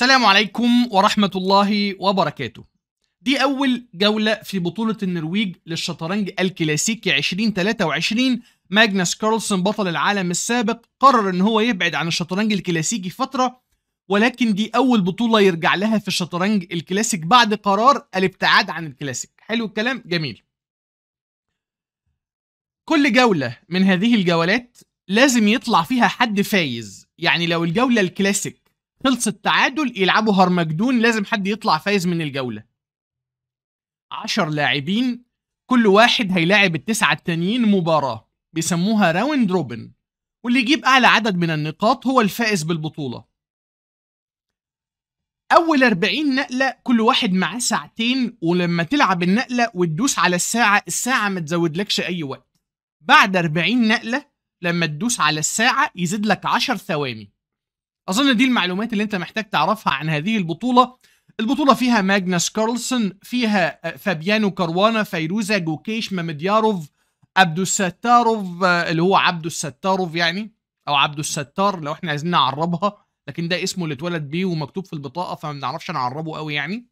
السلام عليكم ورحمة الله وبركاته دي أول جولة في بطولة النرويج للشطرنج الكلاسيكي 2023 ماجنس كارلسون بطل العالم السابق قرر ان هو يبعد عن الشطرنج الكلاسيكي فترة ولكن دي أول بطولة يرجع لها في الشطرنج الكلاسيك بعد قرار الابتعاد عن الكلاسيك حلو الكلام جميل كل جولة من هذه الجولات لازم يطلع فيها حد فايز يعني لو الجولة الكلاسيك خلص التعادل يلعبوا هرمجدون لازم حد يطلع فايز من الجوله 10 لاعبين كل واحد هيلاعب التسعه التانيين مباراه بيسموها راوند روبن واللي يجيب اعلى عدد من النقاط هو الفائز بالبطوله اول 40 نقله كل واحد معاه ساعتين ولما تلعب النقله وتدوس على الساعه الساعه ما تزودلكش اي وقت بعد 40 نقله لما تدوس على الساعه يزيد لك 10 ثواني اظن دي المعلومات اللي انت محتاج تعرفها عن هذه البطوله البطوله فيها ماجنس كارلسون فيها آه، فابيانو كروانا فيروزا جوكيش مامدياروف عبدو الستاروف آه، اللي هو عبدو الستاروف يعني او عبدو الستار لو احنا عايزين نعربها لكن ده اسمه اللي اتولد بيه ومكتوب في البطاقه فما بنعرفش نعربه قوي يعني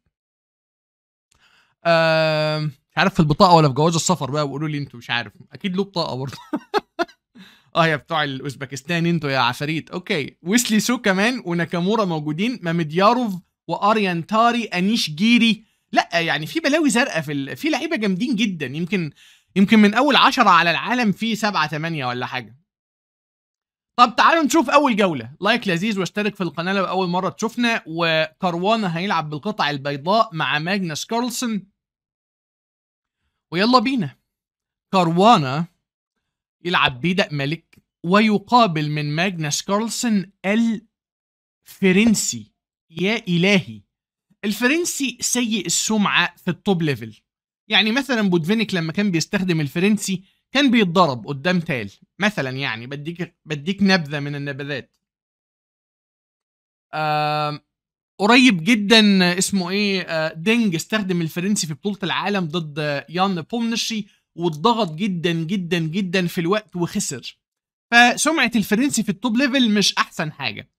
آه، مش عارف في البطاقه ولا في جواز السفر بقى وقولوا لي انتوا مش عارف اكيد له بطاقه برضه اه يا بتوع الاوزبكستان انتوا يا عفاريت اوكي ويسلي سو كمان وناكامورا موجودين ماميدياروف واريان تاري انيش جيري لا يعني في بلاوي زرقاء في ال... في لعيبه جامدين جدا يمكن يمكن من اول عشرة على العالم في سبعة ثمانية ولا حاجه طب تعالوا نشوف اول جوله لايك لذيذ واشترك في القناه لو اول مره تشوفنا وكروانا هيلعب بالقطع البيضاء مع ماجنس كارلسون ويلا بينا كروانا يلعب بيدق ملك ويقابل من ماجنس كارلسن الفرنسي يا إلهي الفرنسي سيء السمعة في التوب ليفل يعني مثلا بودفينيك لما كان بيستخدم الفرنسي كان بيتضرب قدام تال مثلا يعني بديك بديك نبذة من النبذات آه قريب جدا اسمه ايه آه، دينج استخدم الفرنسي في بطوله العالم ضد يان بولنشي واتضغط جدا جدا جدا في الوقت وخسر فسمعه الفرنسي في التوب ليفل مش احسن حاجه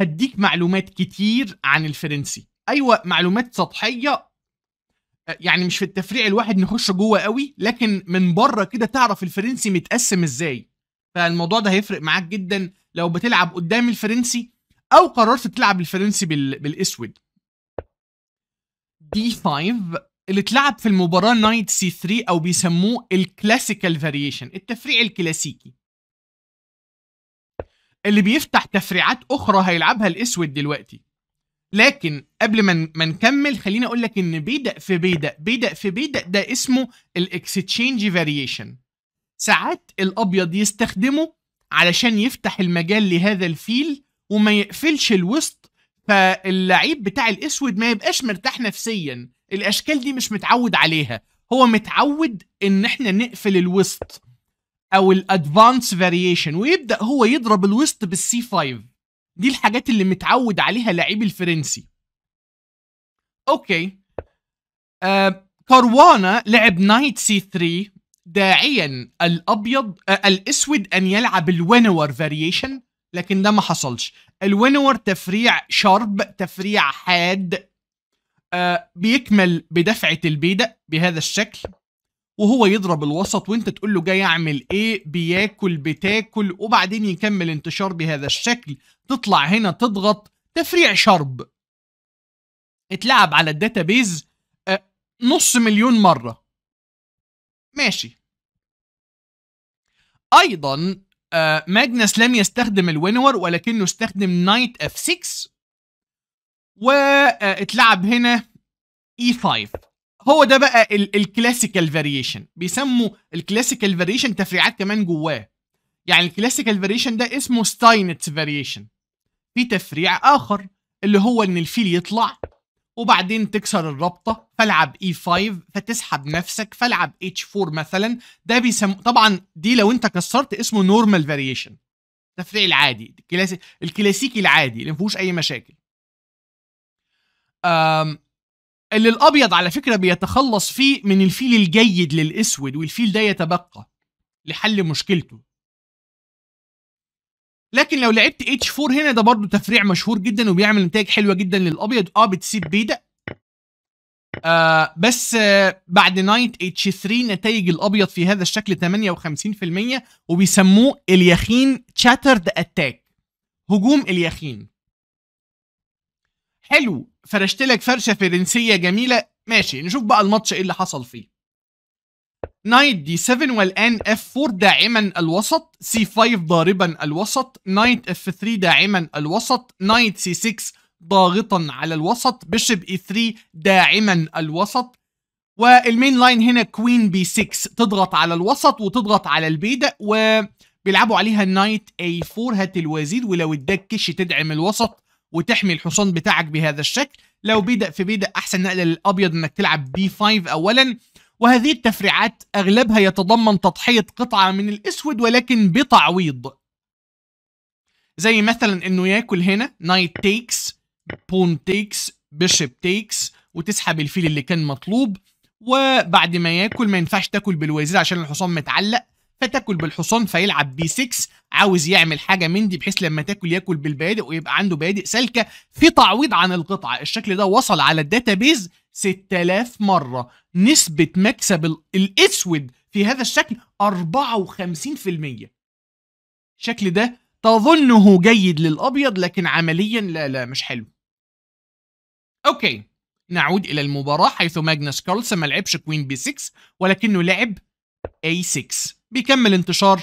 هديك معلومات كتير عن الفرنسي ايوه معلومات سطحيه يعني مش في التفريع الواحد نخش جوه قوي لكن من بره كده تعرف الفرنسي متقسم ازاي فالموضوع ده هيفرق معاك جدا لو بتلعب قدام الفرنسي او قررت تلعب الفرنسي بال... بالاسود دي 5 اللي اتلعب في المباراة نايت سي 3 أو بيسموه الكلاسيكال فاريشن التفريع الكلاسيكي اللي بيفتح تفريعات أخرى هيلعبها الأسود دلوقتي لكن قبل ما ما نكمل خليني اقول لك ان بيدق في بيدق بيدق في بيدق ده اسمه الاكستشينج فاريشن ساعات الابيض يستخدمه علشان يفتح المجال لهذا الفيل وما يقفلش الوسط فاللعيب بتاع الاسود ما يبقاش مرتاح نفسيا الاشكال دي مش متعود عليها هو متعود ان احنا نقفل الوسط او الادفانس فاريشن ويبدا هو يضرب الوسط بالسي 5 دي الحاجات اللي متعود عليها لعيب الفرنسي اوكي آه كاروانا لعب نايت سي 3 داعيا الابيض آه الاسود ان يلعب الوينور فاريشن لكن ده ما حصلش الوينور تفريع شارب تفريع حاد آه، بيكمل بدفعة البيدق بهذا الشكل وهو يضرب الوسط وانت تقول له جاي يعمل ايه بياكل بتاكل وبعدين يكمل انتشار بهذا الشكل تطلع هنا تضغط تفريع شرب اتلعب على الداتا بيز آه، نص مليون مرة ماشي ايضا آه، ماجنس لم يستخدم الوينور ولكنه استخدم نايت اف 6 واتلعب هنا e 5 هو ده بقى الكلاسيكال فاريشن بيسموا الكلاسيكال فاريشن تفريعات كمان جواه يعني الكلاسيكال فاريشن ده اسمه ستاينتس فاريشن في تفريع اخر اللي هو ان الفيل يطلع وبعدين تكسر الرابطه فالعب e 5 فتسحب نفسك فالعب h 4 مثلا ده بيسم طبعا دي لو انت كسرت اسمه نورمال فاريشن التفريع العادي الكلاسيكي العادي اللي ما فيهوش اي مشاكل اللي الابيض على فكره بيتخلص فيه من الفيل الجيد للاسود والفيل ده يتبقى لحل مشكلته لكن لو لعبت اتش 4 هنا ده برضه تفريع مشهور جدا وبيعمل نتائج حلوه جدا للابيض اه بتسيب بيدق آه بس آه بعد نايت اتش 3 نتائج الابيض في هذا الشكل 58% وبيسموه اليخين تشاترد اتاك هجوم اليخين حلو فرشت لك فرشه فرنسيه جميله ماشي نشوف بقى الماتش ايه اللي حصل فيه نايت دي 7 والان اف 4 داعما الوسط سي 5 ضاربا الوسط نايت اف 3 داعما الوسط نايت سي 6 ضاغطا على الوسط بشب اي 3 داعما الوسط والمين لاين هنا كوين بي 6 تضغط على الوسط وتضغط على البيدق و بيلعبوا عليها نايت اي 4 هات الوزير ولو اداك كش تدعم الوسط وتحمي الحصان بتاعك بهذا الشكل لو بيدق في بيدق احسن نقله للابيض انك تلعب بي 5 اولا وهذه التفريعات اغلبها يتضمن تضحيه قطعه من الاسود ولكن بتعويض زي مثلا انه ياكل هنا نايت تيكس بون تيكس بيشب تيكس وتسحب الفيل اللي كان مطلوب وبعد ما ياكل ما ينفعش تاكل بالوزير عشان الحصان متعلق فتاكل بالحصان فيلعب بي 6 عاوز يعمل حاجه من دي بحيث لما تاكل ياكل بالبادئ ويبقى عنده بادئ سالكه في تعويض عن القطعه الشكل ده وصل على الداتابيز 6000 مره نسبه مكسب الاسود في هذا الشكل 54% الشكل ده تظنه جيد للابيض لكن عمليا لا لا مش حلو اوكي نعود الى المباراه حيث ماجنس كارلسن ما لعبش كوين بي 6 ولكنه لعب اي 6 بيكمل انتشار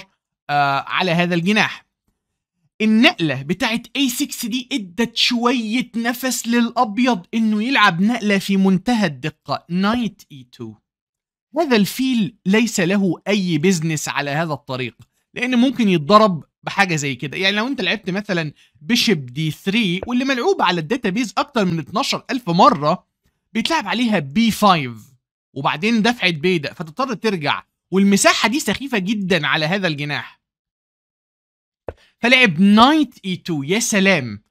آه على هذا الجناح النقلة بتاعت A6 دي ادت شوية نفس للأبيض إنه يلعب نقلة في منتهى الدقة نايت E2 هذا الفيل ليس له أي بزنس على هذا الطريق لأن ممكن يتضرب بحاجة زي كده يعني لو أنت لعبت مثلا بيشب دي 3 واللي ملعوب على الداتا بيز أكتر من 12000 مرة بيتلعب عليها بي 5 وبعدين دفعة بيدق فتضطر ترجع والمساحه دي سخيفه جدا على هذا الجناح فلعب نايت اي 2 يا سلام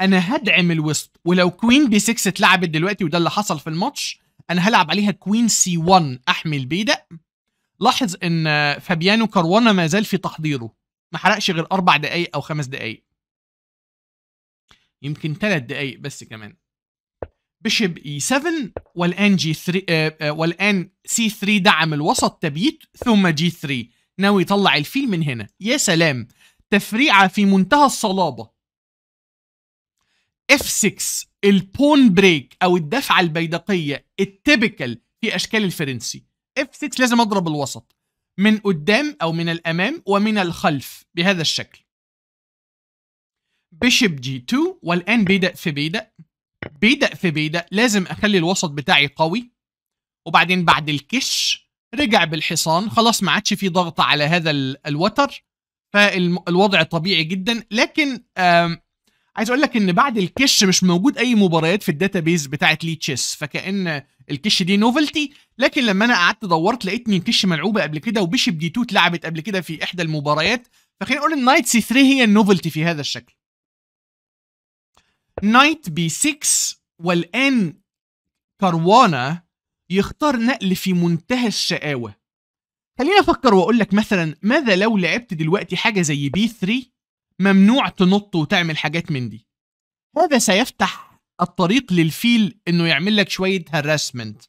انا هدعم الوسط ولو كوين بي 6 اتلعبت دلوقتي وده اللي حصل في الماتش انا هلعب عليها كوين سي 1 احمي البيدق لاحظ ان فابيانو كروانا ما زال في تحضيره ما حرقش غير اربع دقائق او خمس دقائق يمكن ثلاث دقائق بس كمان بشب اي 7 والان جي 3 آه، آه، والان سي 3 دعم الوسط تبييت ثم جي 3 ناوي يطلع الفيل من هنا يا سلام تفريعه في منتهى الصلابه اف 6 البون بريك او الدفعه البيدقيه التبكل في اشكال الفرنسي اف 6 لازم اضرب الوسط من قدام او من الامام ومن الخلف بهذا الشكل بشب جي 2 والان بيدق في بيدق بيدق في بيدق لازم اخلي الوسط بتاعي قوي وبعدين بعد الكش رجع بالحصان خلاص ما عادش في ضغط على هذا الوتر فالوضع طبيعي جدا لكن عايز اقول لك ان بعد الكش مش موجود اي مباريات في الداتابيز بتاعت لي تشيس فكان الكش دي نوفلتي لكن لما انا قعدت دورت لقيت ان الكش ملعوبه قبل كده وبيشب دي 2 اتلعبت قبل كده في احدى المباريات فخلينا نقول النايت سي 3 هي النوفلتي في هذا الشكل نايت بي 6 والآن كروانا يختار نقل في منتهى الشقاوة خلينا أفكر وأقول لك مثلا ماذا لو لعبت دلوقتي حاجة زي بي 3 ممنوع تنط وتعمل حاجات من دي هذا سيفتح الطريق للفيل انه يعمل لك شويه هراسمنت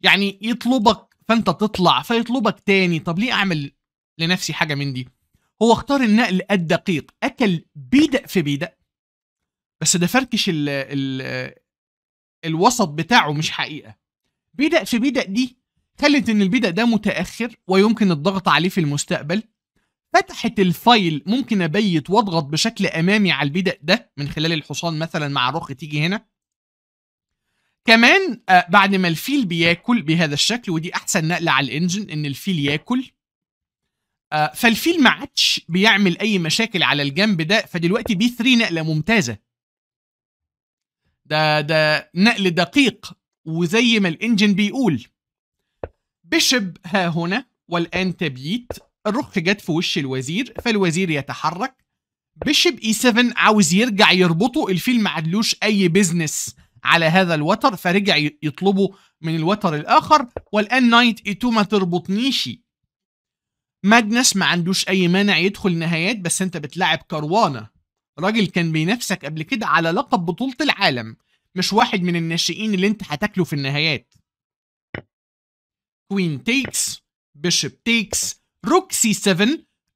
يعني يطلبك فانت تطلع فيطلبك تاني طب ليه اعمل لنفسي حاجه من دي هو اختار النقل الدقيق اكل بيدق في بيدق بس ده فركش ال ال الوسط بتاعه مش حقيقه بدأ في بدأ دي خلت ان البدأ ده متاخر ويمكن الضغط عليه في المستقبل فتحت الفايل ممكن ابيت واضغط بشكل امامي على البدأ ده من خلال الحصان مثلا مع رخ تيجي هنا كمان آه، بعد ما الفيل بياكل بهذا الشكل ودي احسن نقله على الانجن ان الفيل ياكل آه، فالفيل ما عادش بيعمل اي مشاكل على الجنب ده فدلوقتي بي 3 نقله ممتازه ده ده نقل دقيق وزي ما الانجن بيقول بشب ها هنا والان تبييت الرخ جت في وش الوزير فالوزير يتحرك بشب اي 7 عاوز يرجع يربطه الفيل ما عدلوش اي بيزنس على هذا الوتر فرجع يطلبه من الوتر الاخر والان نايت اي e 2 ما تربطنيش ماجنس ما عندوش اي مانع يدخل نهايات بس انت بتلعب كروانه راجل كان بينافسك قبل كده على لقب بطولة العالم مش واحد من الناشئين اللي انت هتاكله في النهايات كوين تيكس بيشب تيكس روك سي 7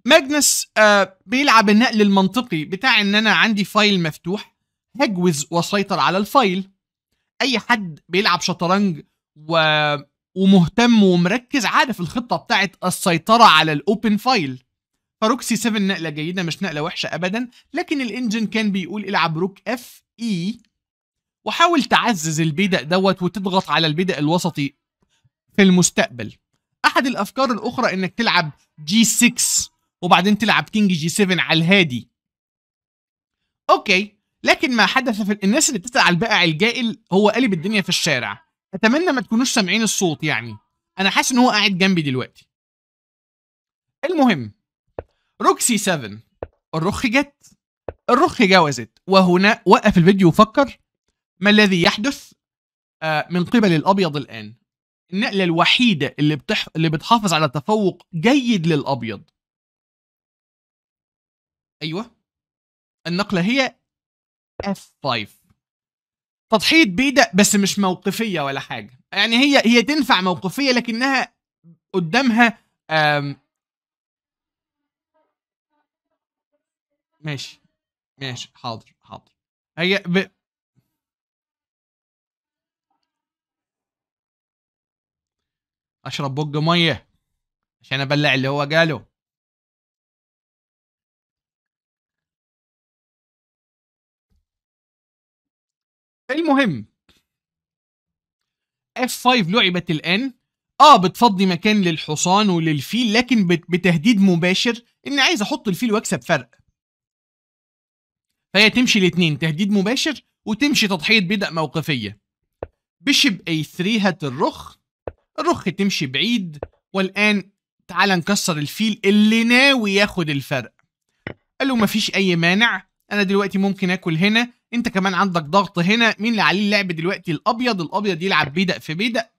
ماجنس آه بيلعب النقل المنطقي بتاع ان انا عندي فايل مفتوح هجوز وسيطر على الفايل اي حد بيلعب شطرنج و... ومهتم ومركز عارف الخطه بتاعت السيطره على الاوبن فايل فروكسي 7 نقله جيده مش نقله وحشه ابدا لكن الانجن كان بيقول العب روك اف اي e وحاول تعزز البيدق دوت وتضغط على البيدق الوسطي في المستقبل احد الافكار الاخرى انك تلعب جي 6 وبعدين تلعب كينج جي 7 على الهادي اوكي لكن ما حدث في الناس اللي بتسال على البائع الجائل هو قلب الدنيا في الشارع اتمنى ما تكونوش سامعين الصوت يعني انا حاسس ان هو قاعد جنبي دلوقتي المهم روكسي 7 الرخ جت الرخ جاوزت وهنا وقف الفيديو وفكر ما الذي يحدث آه، من قبل الابيض الان النقله الوحيده اللي بتح... اللي بتحافظ على تفوق جيد للابيض ايوه النقله هي اف 5 تضحيه بيداء بس مش موقفيه ولا حاجه يعني هي هي تنفع موقفيه لكنها قدامها ماشي ماشي حاضر حاضر هي ب... اشرب بق ميه عشان ابلع اللي هو قاله المهم اف 5 لعبت الآن اه بتفضي مكان للحصان وللفيل لكن بتهديد مباشر اني عايز احط الفيل واكسب فرق فهي تمشي الاثنين تهديد مباشر وتمشي تضحيه بدأ موقفيه بشب اي 3 هات الرخ الرخ تمشي بعيد والان تعال نكسر الفيل اللي ناوي ياخد الفرق قال له مفيش اي مانع انا دلوقتي ممكن اكل هنا انت كمان عندك ضغط هنا مين اللي عليه اللعب دلوقتي الابيض الابيض يلعب بيدق في بيدق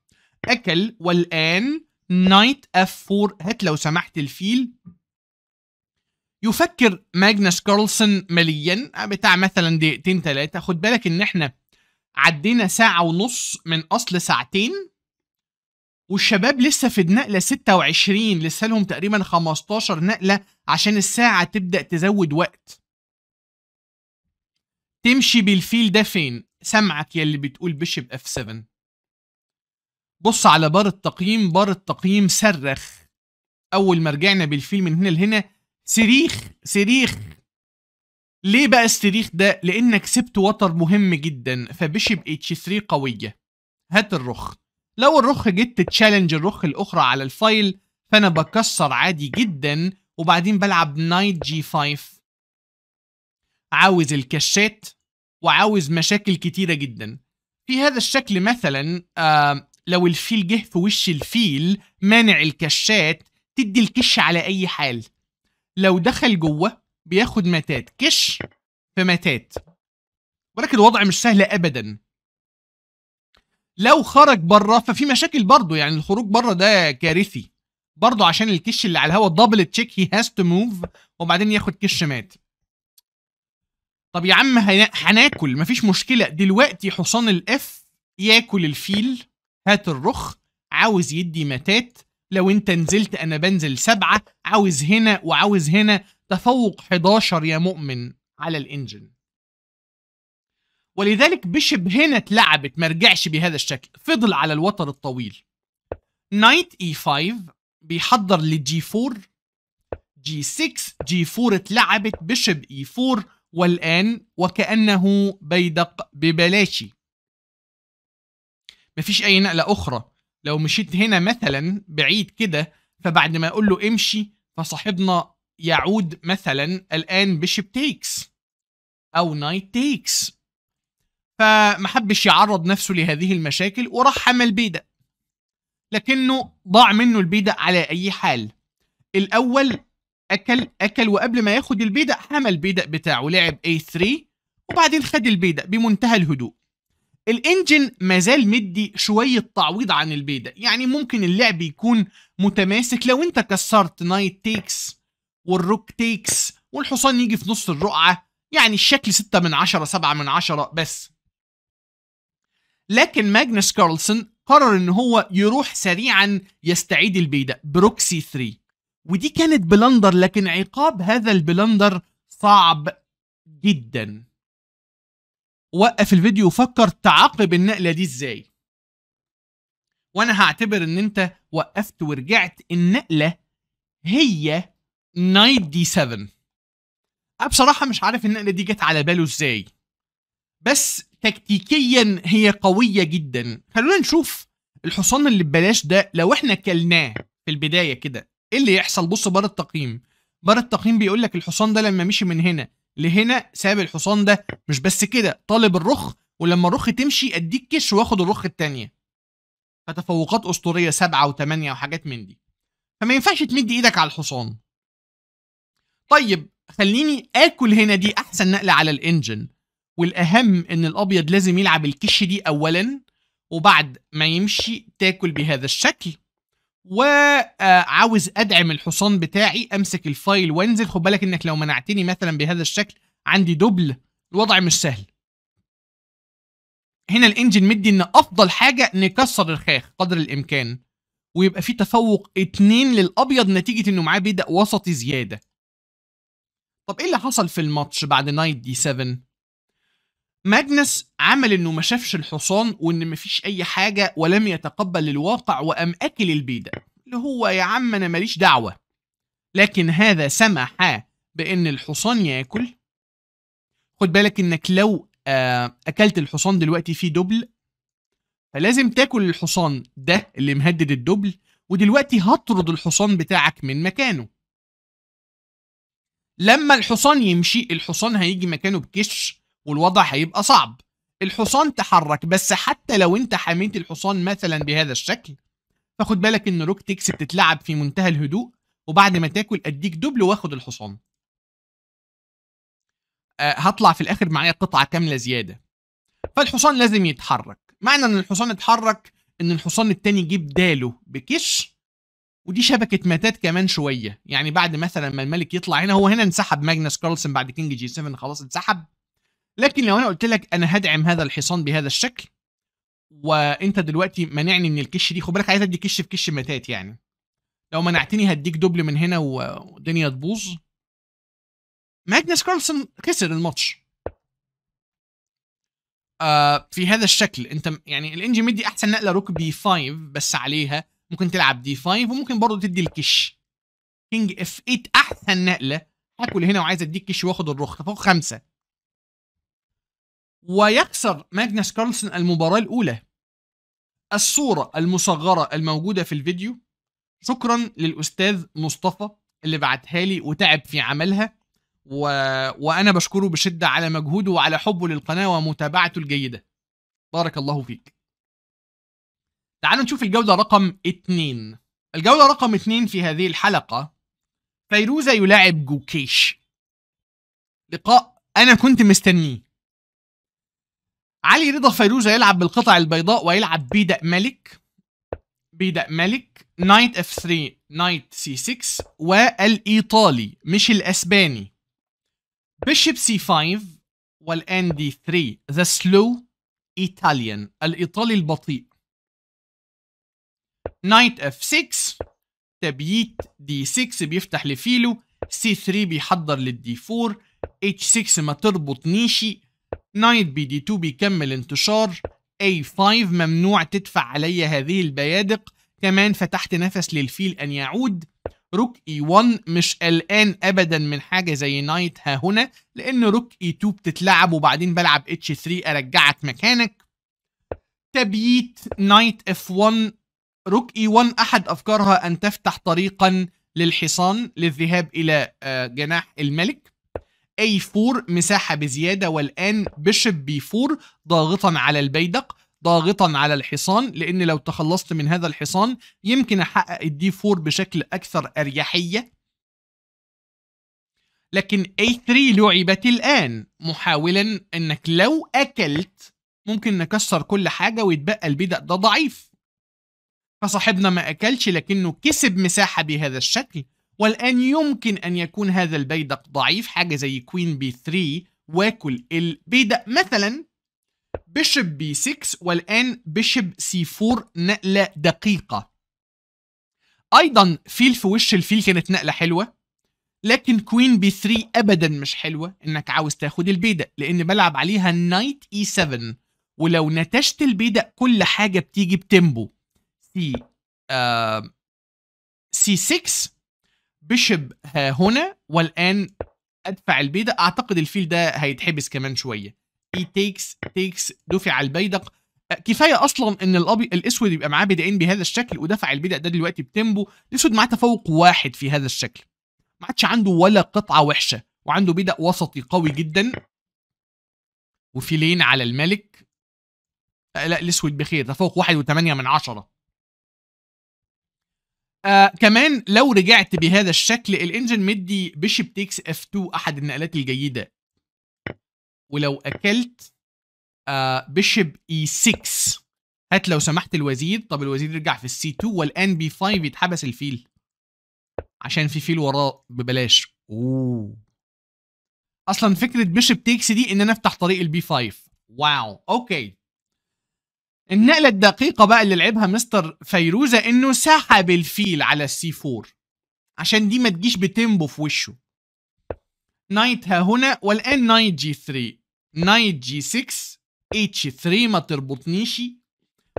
اكل والان نايت اف 4 هات لو سمحت الفيل يفكر ماجنس كارلسون مليا بتاع مثلا دقيقتين ثلاثه خد بالك ان احنا عدينا ساعه ونص من اصل ساعتين والشباب لسه في النقله 26 لسه لهم تقريبا 15 نقله عشان الساعه تبدا تزود وقت تمشي بالفيل ده فين سمعك يا اللي بتقول بيشب اف 7 بص على بار التقييم بار التقييم صرخ اول ما رجعنا بالفيل من هنا لهنا سريخ سريخ ليه بقى السريخ ده؟ لأنك سبت وتر مهم جدا فبيشب اتش 3 قوية هات الرخ لو الرخ جيت تشالنج الرخ الأخرى على الفايل فأنا بكسر عادي جدا وبعدين بلعب نايت جي 5 عاوز الكشات وعاوز مشاكل كتيرة جدا في هذا الشكل مثلا آه لو الفيل جه في وش الفيل مانع الكشات تدي الكش على أي حال لو دخل جوه بياخد متات كش في متات ولكن الوضع مش سهل ابدا لو خرج بره ففي مشاكل برضه يعني الخروج بره ده كارثي برضه عشان الكش اللي على الهواء دبل تشيك هي هاز تو موف وبعدين ياخد كش مات طب يا عم هناكل مفيش مشكله دلوقتي حصان الاف ياكل الفيل هات الرخ عاوز يدي متات لو انت نزلت انا بنزل سبعة عاوز هنا وعاوز هنا تفوق 11 يا مؤمن على الانجن ولذلك بيشب هنا اتلعبت ما رجعش بهذا الشكل فضل على الوتر الطويل نايت اي e 5 بيحضر لجي 4 جي 6 جي 4 اتلعبت بيشب اي e 4 والان وكانه بيدق ببلاشي مفيش اي نقله اخرى لو مشيت هنا مثلا بعيد كده فبعد ما اقول له امشي فصاحبنا يعود مثلا الان بشيب تيكس او نايت تيكس فما حبش يعرض نفسه لهذه المشاكل وراح حمل بيدا لكنه ضاع منه البيدا على اي حال الاول اكل اكل وقبل ما ياخد البيدا حمل البيدا بتاعه لعب A3 وبعدين خد البيدا بمنتهى الهدوء الانجن مازال مدي شوية تعويض عن البيدة يعني ممكن اللعب يكون متماسك لو انت كسرت نايت تيكس والروك تيكس والحصان يجي في نص الرقعة يعني الشكل 6 من 10 7 من 10 بس لكن ماجنس كارلسون قرر ان هو يروح سريعا يستعيد البيدة بروكسي 3 ودي كانت بلندر لكن عقاب هذا البلندر صعب جدا وقف الفيديو وفكر تعاقب النقله دي ازاي وانا هعتبر ان انت وقفت ورجعت النقله هي 97 انا بصراحه مش عارف النقله دي جت على باله ازاي بس تكتيكيا هي قويه جدا خلونا نشوف الحصان اللي ببلاش ده لو احنا كلناه في البدايه كده ايه اللي يحصل بص بار التقييم بار التقييم بيقول لك الحصان ده لما مشي من هنا لهنا ساب الحصان ده مش بس كده طالب الرخ ولما الرخ تمشي اديك كش واخد الرخ التانية فتفوقات اسطوريه سبعه وثمانيه وحاجات من دي فما ينفعش تمد ايدك على الحصان طيب خليني اكل هنا دي احسن نقله على الانجن والاهم ان الابيض لازم يلعب الكش دي اولا وبعد ما يمشي تاكل بهذا الشكل وعاوز آه، ادعم الحصان بتاعي امسك الفايل وانزل خد بالك انك لو منعتني مثلا بهذا الشكل عندي دبل الوضع مش سهل هنا الانجن مدي ان افضل حاجه نكسر الخاخ قدر الامكان ويبقى في تفوق اتنين للابيض نتيجه انه معاه بدأ وسطي زياده طب ايه اللي حصل في الماتش بعد نايت دي 7 ماجنس عمل انه ما شافش الحصان وان مفيش اي حاجه ولم يتقبل الواقع وام اكل البيدة اللي هو يا عم انا ماليش دعوه لكن هذا سمح بان الحصان ياكل خد بالك انك لو آه، اكلت الحصان دلوقتي فيه دبل فلازم تاكل الحصان ده اللي مهدد الدبل ودلوقتي هطرد الحصان بتاعك من مكانه لما الحصان يمشي الحصان هيجي مكانه بكش والوضع هيبقى صعب الحصان تحرك بس حتى لو انت حميت الحصان مثلا بهذا الشكل فخد بالك ان روك تكس بتتلعب في منتهى الهدوء وبعد ما تاكل اديك دبل واخد الحصان آه، هطلع في الاخر معايا قطعه كامله زياده فالحصان لازم يتحرك معنى ان الحصان اتحرك ان الحصان التاني يجيب داله بكش ودي شبكه ماتات كمان شويه يعني بعد مثلا ما الملك يطلع هنا هو هنا انسحب ماجنس كارلسن بعد كينج جي 7 خلاص انسحب لكن لو انا قلت لك انا هدعم هذا الحصان بهذا الشكل وانت دلوقتي مانعني من الكش دي خد بالك عايز ادي كش في كش متات يعني لو منعتني هديك دبل من هنا والدنيا تبوظ ماجنس كارلسون خسر الماتش آه في هذا الشكل انت يعني الانجي مدي احسن نقله روك بي 5 بس عليها ممكن تلعب دي 5 وممكن برضه تدي الكش كينج اف 8 احسن نقله هاكل هنا وعايز اديك كش واخد الرخ فوق خمسه ويكسر ماجنس كارلسن المباراة الأولى الصورة المصغرة الموجودة في الفيديو شكرا للأستاذ مصطفى اللي بعتها لي وتعب في عملها و... وأنا بشكره بشدة على مجهوده وعلى حبه للقناة ومتابعته الجيدة بارك الله فيك تعالوا نشوف الجولة رقم 2 الجولة رقم 2 في هذه الحلقة فيروزا يلاعب جوكيش لقاء أنا كنت مستنيه علي رضا فيروز هيلعب بالقطع البيضاء ويلعب بيدا ملك بيدا ملك نايت اف 3 نايت سي 6 والايطالي مش الاسباني بيشب سي 5 والان دي 3 ذا سلو ايطاليان الايطالي البطيء نايت اف 6 تبييت دي 6 بيفتح لفيلو سي 3 بيحضر للدي 4 اتش 6 ما تربط نيشي 9 بي دي 2 بيكمل انتشار A5 ممنوع تدفع علي هذه البيادق كمان فتحت نفس للفيل أن يعود روك E1 مش قلقان أبدا من حاجة زي نايت ها هنا لأن روك E2 بتتلعب وبعدين بلعب H3 أرجعك مكانك تبييت نايت F1 روك E1 أحد أفكارها أن تفتح طريقا للحصان للذهاب إلى آه، جناح الملك A4 مساحة بزيادة والآن بشب B4 ضاغطا على البيدق ضاغطا على الحصان لأن لو تخلصت من هذا الحصان يمكن أحقق الدي 4 بشكل أكثر أريحية لكن A3 لعبت الآن محاولا أنك لو أكلت ممكن نكسر كل حاجة ويتبقى البيدق ده ضعيف فصاحبنا ما أكلش لكنه كسب مساحة بهذا الشكل والآن يمكن أن يكون هذا البيدق ضعيف حاجة زي كوين بي 3 واكل البيدق مثلا بشب بي 6 والآن بشب سي 4 نقلة دقيقة أيضا فيل في وش الفيل كانت نقلة حلوة لكن كوين بي 3 أبدا مش حلوة إنك عاوز تاخد البيدق لأن بلعب عليها نايت اي 7 ولو نتشت البيدق كل حاجة بتيجي بتمبو سي آه سي 6 بشب ها آه، هنا والان ادفع البيدق اعتقد الفيل ده هيتحبس كمان شويه اي تيكس تيكس دفع البيدق آه، كفايه اصلا ان الابي الاسود يبقى معاه بدائين بهذا الشكل ودفع البدق ده دلوقتي بتمبو الاسود معاه تفوق واحد في هذا الشكل ما عادش عنده ولا قطعه وحشه وعنده بدق وسطي قوي جدا وفيلين على الملك آه، لا الاسود بخير تفوق واحد وثمانية من عشرة آه كمان لو رجعت بهذا الشكل الانجن مدي بيشب تيكس اف 2 احد النقلات الجيده ولو اكلت آه بيشب اي e 6 هات لو سمحت الوزير طب الوزير رجع في السي 2 والان بي 5 يتحبس الفيل عشان في فيل وراه ببلاش اوه اصلا فكره بيشب تيكس دي ان انا افتح طريق البي 5 واو اوكي النقله الدقيقه بقى اللي لعبها مستر فيروزه انه سحب الفيل على السي 4 عشان دي ما تجيش بتمبو في وشه نايت ها هنا والان نايت جي 3 نايت جي 6 اتش 3 ما تربطنيش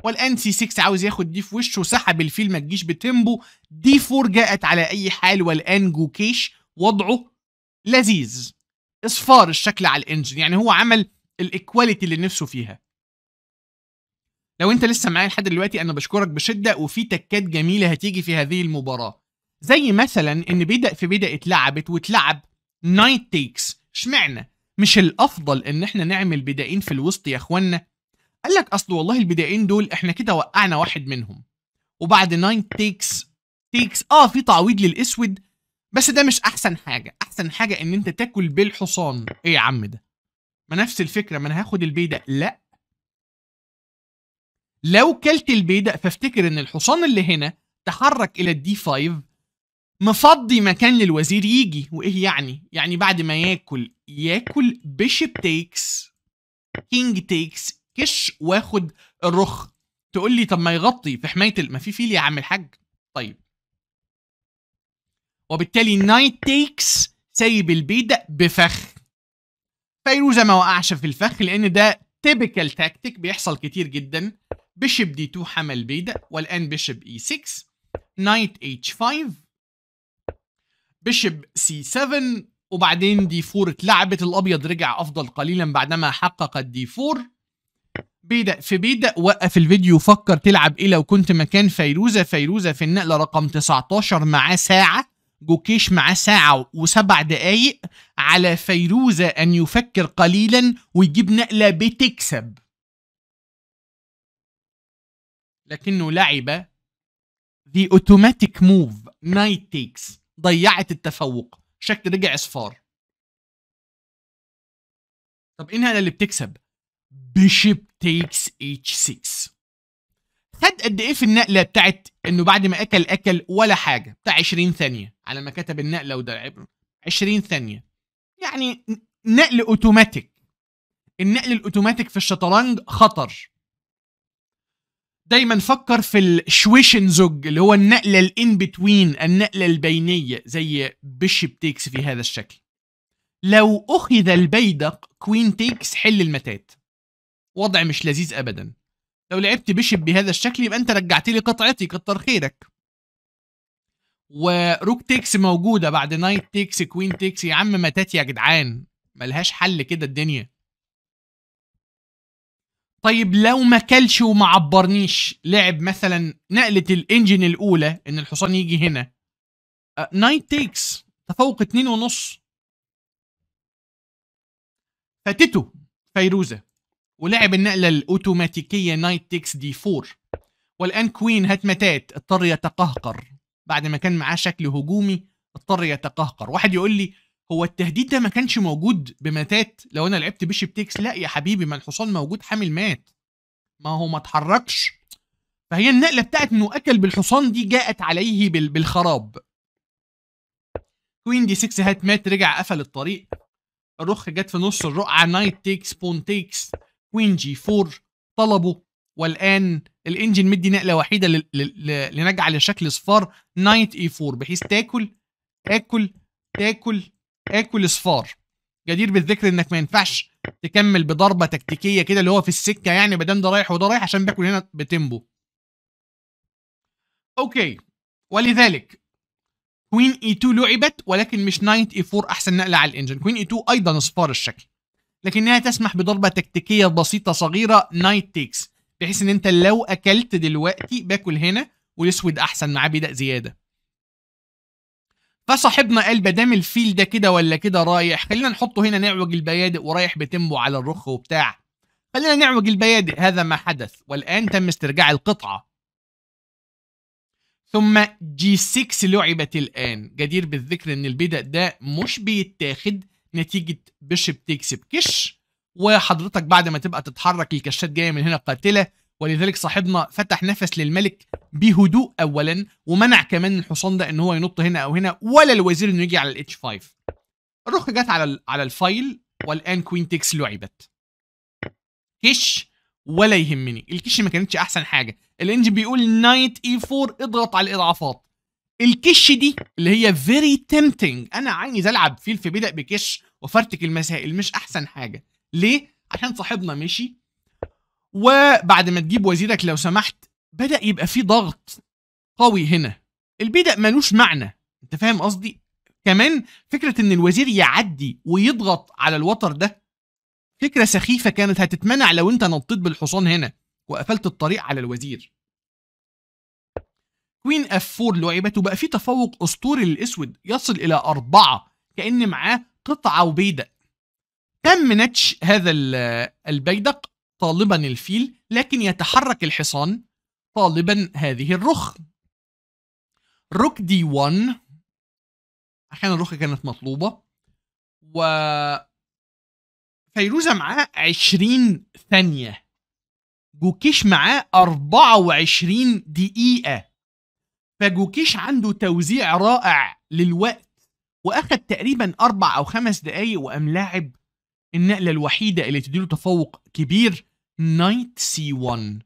والان سي 6 عاوز ياخد دي في وشه وسحب الفيل ما تجيش بتمبو دي 4 جاءت على اي حال والان جوكيش وضعه لذيذ اصفار الشكل على الانجن يعني هو عمل الايكواليتي اللي نفسه فيها لو انت لسه معايا لحد دلوقتي انا بشكرك بشده وفي تكات جميله هتيجي في هذه المباراه زي مثلا ان بدا في بدا اتلعبت واتلعب نايت تيكس اشمعنى مش الافضل ان احنا نعمل بدائين في الوسط يا اخوانا قال لك اصل والله البدائين دول احنا كده وقعنا واحد منهم وبعد نايت تيكس تيكس اه في تعويض للاسود بس ده مش احسن حاجه احسن حاجه ان انت تاكل بالحصان ايه يا عم ده ما نفس الفكره ما انا هاخد البيدق لا لو كلت البيدق فافتكر ان الحصان اللي هنا تحرك الى الدي 5 مفضي مكان للوزير يجي وايه يعني يعني بعد ما ياكل ياكل بيشب تيكس كينج تيكس كش واخد الرخ تقول لي طب ما يغطي في حمايه ما في فيل يا عم الحاج طيب وبالتالي نايت تيكس سايب البيدق بفخ فيروزا ما وقعش في الفخ لان ده تيبيكال تاكتيك بيحصل كتير جدا بشب دي 2 حمل بيدا والآن بشب اي 6 نايت اتش 5 بشب سي 7 وبعدين دي 4 اتلعبت الابيض رجع افضل قليلا بعدما حقق الدي 4 بيدا في بيدا وقف الفيديو فكر تلعب ايه لو كنت مكان فيروزه فيروزه في النقله رقم 19 معاه ساعه جوكيش معاه ساعة وسبع دقايق على فيروزة أن يفكر قليلا ويجيب نقلة بتكسب لكنه لعب ذا اوتوماتيك موف نايت تيكس ضيعت التفوق شكل رجع اصفار طب انها اللي بتكسب بيشب تيكس اتش 6 خد قد ايه في النقله بتاعت انه بعد ما اكل اكل ولا حاجه بتاع 20 ثانيه على ما كتب النقله وده 20 ثانيه يعني نقل اوتوماتيك النقل الاوتوماتيك في الشطرنج خطر دايما فكر في الشويشنزوج اللي هو النقله الان بتوين النقله البينيه زي بيشب تيكس في هذا الشكل لو اخذ البيدق كوين تيكس حل المتات وضع مش لذيذ ابدا لو لعبت بيشب بهذا الشكل يبقى انت رجعت لي قطعتي كتر خيرك وروك تيكس موجوده بعد نايت تيكس كوين تيكس يا عم متات يا جدعان ملهاش حل كده الدنيا طيب لو ما كلش وما عبرنيش لعب مثلا نقله الانجن الاولى ان الحصان يجي هنا نايت آه، تيكس تفوق اتنين ونص فاتته فيروزه ولعب النقله الاوتوماتيكيه نايت تيكس دي 4 والان كوين هتمتات اضطر يتقهقر بعد ما كان معاه شكل هجومي اضطر يتقهقر واحد يقول لي هو التهديد ده ما كانش موجود بماتات لو انا لعبت بيشب تيكس لا يا حبيبي ما الحصان موجود حامل مات ما هو ما اتحركش فهي النقله بتاعت انه اكل بالحصان دي جاءت عليه بالخراب كوين دي 6 هات مات رجع قفل الطريق الرخ جت في نص الرقعه نايت تيكس بون تيكس كوين جي 4 طلبوا والان الانجن مدي نقله وحيده لنجعل الشكل صفار نايت اي 4 بحيث تاكل تاكل تاكل اكل صفار جدير بالذكر انك ما ينفعش تكمل بضربه تكتيكيه كده اللي هو في السكه يعني ما دام ده رايح وده رايح عشان باكل هنا بتمبو اوكي ولذلك كوين اي 2 لعبت ولكن مش نايت اي 4 احسن نقله على الانجن كوين اي 2 ايضا صفار الشكل لكنها تسمح بضربه تكتيكيه بسيطه صغيره نايت تيكس بحيث ان انت لو اكلت دلوقتي باكل هنا والاسود احسن معاه بيدق زياده فصاحبنا قال بدام الفيل ده كده ولا كده رايح خلينا نحطه هنا نعوج البيادق ورايح بتمه على الرخ وبتاع خلينا نعوج البيادق هذا ما حدث والآن تم استرجاع القطعة ثم جي 6 لعبت الآن جدير بالذكر أن البدء ده مش بيتاخد نتيجة بيشب تكسب كش وحضرتك بعد ما تبقى تتحرك الكشات جاية من هنا قاتلة ولذلك صاحبنا فتح نفس للملك بهدوء اولا ومنع كمان الحصان ده ان هو ينط هنا او هنا ولا الوزير انه يجي على الاتش 5 الرخ جت على على الفايل والان كوين تكس لعبت كش ولا يهمني الكش ما كانتش احسن حاجه الانج بيقول نايت اي 4 اضغط على الاضعافات الكش دي اللي هي فيري تيمتنج انا عايز العب فيل في بدأ بكش وفرتك المسائل مش احسن حاجه ليه عشان صاحبنا مشي وبعد ما تجيب وزيرك لو سمحت بدأ يبقى في ضغط قوي هنا البدء ملوش معنى انت فاهم قصدي كمان فكرة ان الوزير يعدي ويضغط على الوتر ده فكرة سخيفة كانت هتتمنع لو انت نطيت بالحصان هنا وقفلت الطريق على الوزير كوين اف 4 لعبت وبقى في تفوق اسطوري للاسود يصل الى اربعة كأن معاه قطعة وبيدق تم نتش هذا البيدق طالبا الفيل لكن يتحرك الحصان طالبا هذه الرخ روك دي 1 احيانا الرخ كانت مطلوبه و فيروزة معاه 20 ثانية جوكيش معاه 24 دقيقة فجوكيش عنده توزيع رائع للوقت واخد تقريبا أربع أو خمس دقايق وقام لاعب النقلة الوحيدة اللي تديله تفوق كبير نايت سي 1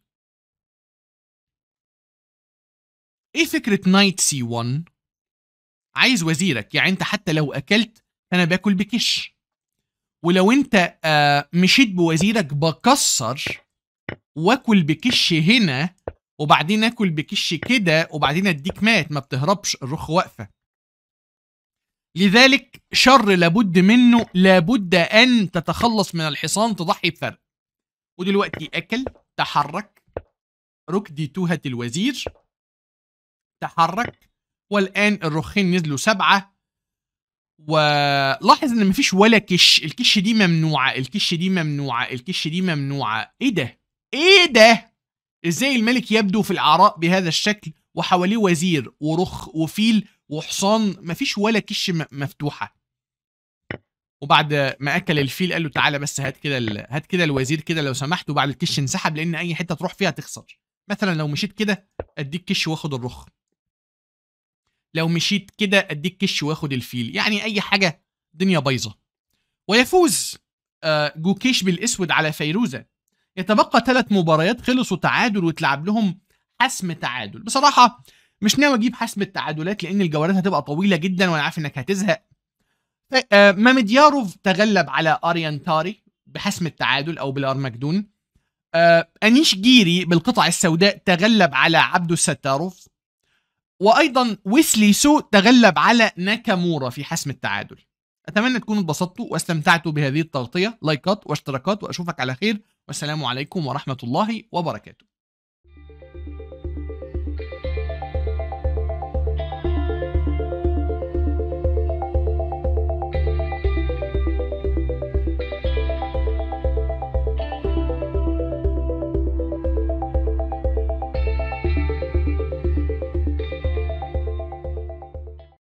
ايه فكره نايت سي 1 عايز وزيرك يعني انت حتى لو اكلت انا باكل بكش ولو انت آه مشيت بوزيرك بكسر واكل بكش هنا وبعدين اكل بكش كده وبعدين اديك مات ما بتهربش الرخ واقفه لذلك شر لابد منه لابد ان تتخلص من الحصان تضحي بفرق ودلوقتي أكل تحرك توهة الوزير تحرك والآن الرخين نزلوا سبعة ولاحظ ان مفيش ولا كش الكش دي ممنوعة الكش دي ممنوعة الكش دي ممنوعة ايه ده ايه ده ازاي الملك يبدو في الاعراء بهذا الشكل وحواليه وزير ورخ وفيل وحصان مفيش ولا كش مفتوحة وبعد ما اكل الفيل قال له تعالى بس هات كده ال... هات كده الوزير كده لو سمحت وبعد الكش انسحب لان اي حته تروح فيها تخسر مثلا لو مشيت كده اديك كش واخد الرخ لو مشيت كده اديك كش واخد الفيل يعني اي حاجه دنيا بايظه ويفوز آه، جوكيش بالاسود على فيروزه يتبقى ثلاث مباريات خلصوا تعادل وتلعب لهم حسم تعادل بصراحه مش ناوي اجيب حسم التعادلات لان الجولات هتبقى طويله جدا وانا عارف انك هتزهق طيب، آه، ماميدياروف تغلب على اريان تاري بحسم التعادل او بالارمجدون آه، انيش جيري بالقطع السوداء تغلب على عبدو الستاروف وايضا ويسلي سو تغلب على ناكامورا في حسم التعادل اتمنى تكونوا اتبسطتوا واستمتعتوا بهذه التغطيه لايكات واشتراكات واشوفك على خير والسلام عليكم ورحمه الله وبركاته